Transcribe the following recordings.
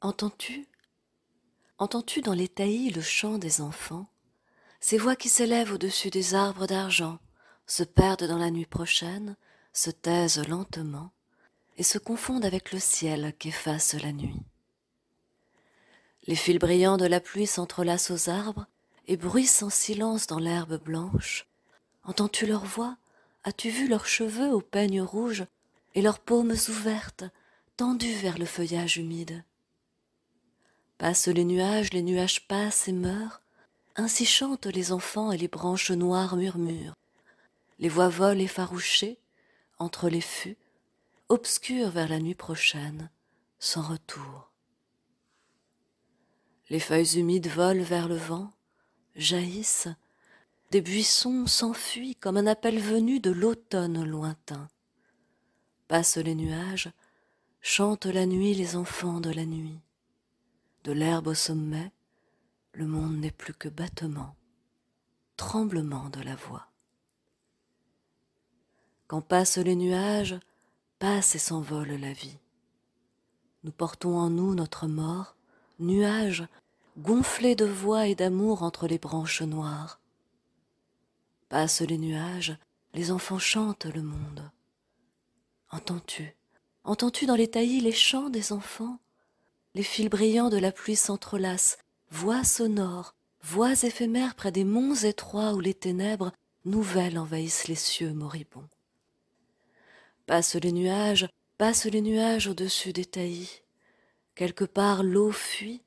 Entends-tu Entends-tu dans les taillis le chant des enfants Ces voix qui s'élèvent au-dessus des arbres d'argent, se perdent dans la nuit prochaine, se taisent lentement, et se confondent avec le ciel qu'efface la nuit. Les fils brillants de la pluie s'entrelacent aux arbres et bruissent en silence dans l'herbe blanche. Entends-tu leur voix As-tu vu leurs cheveux aux peignes rouges et leurs paumes ouvertes, tendues vers le feuillage humide Passent les nuages, les nuages passent et meurent. Ainsi chantent les enfants et les branches noires murmurent. Les voix volent effarouchées, entre les fûts, obscures vers la nuit prochaine, sans retour. Les feuilles humides volent vers le vent, jaillissent, des buissons s'enfuient comme un appel venu de l'automne lointain. Passent les nuages, chantent la nuit les enfants de la nuit de l'herbe au sommet, le monde n'est plus que battement, tremblement de la voix. Quand passent les nuages, passe et s'envole la vie. Nous portons en nous notre mort, nuage, gonflé de voix et d'amour entre les branches noires. Passent les nuages, les enfants chantent le monde. Entends-tu, entends-tu dans les taillis les chants des enfants les fils brillants de la pluie s'entrelacent, voix sonores, voix éphémères près des monts étroits où les ténèbres nouvelles envahissent les cieux moribonds. Passent les nuages, passent les nuages au-dessus des taillis. Quelque part l'eau fuit,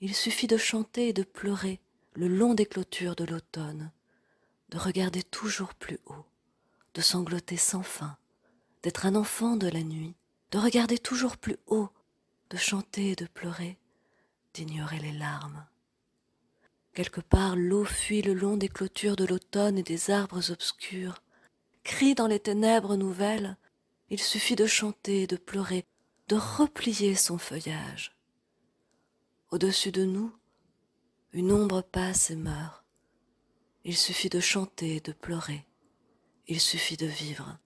il suffit de chanter et de pleurer le long des clôtures de l'automne, de regarder toujours plus haut, de sangloter sans fin, d'être un enfant de la nuit, de regarder toujours plus haut, de chanter et de pleurer, d'ignorer les larmes. Quelque part l'eau fuit le long des clôtures de l'automne et des arbres obscurs. Crie dans les ténèbres nouvelles, il suffit de chanter, de pleurer, de replier son feuillage. Au-dessus de nous, une ombre passe et meurt. Il suffit de chanter, de pleurer, il suffit de vivre.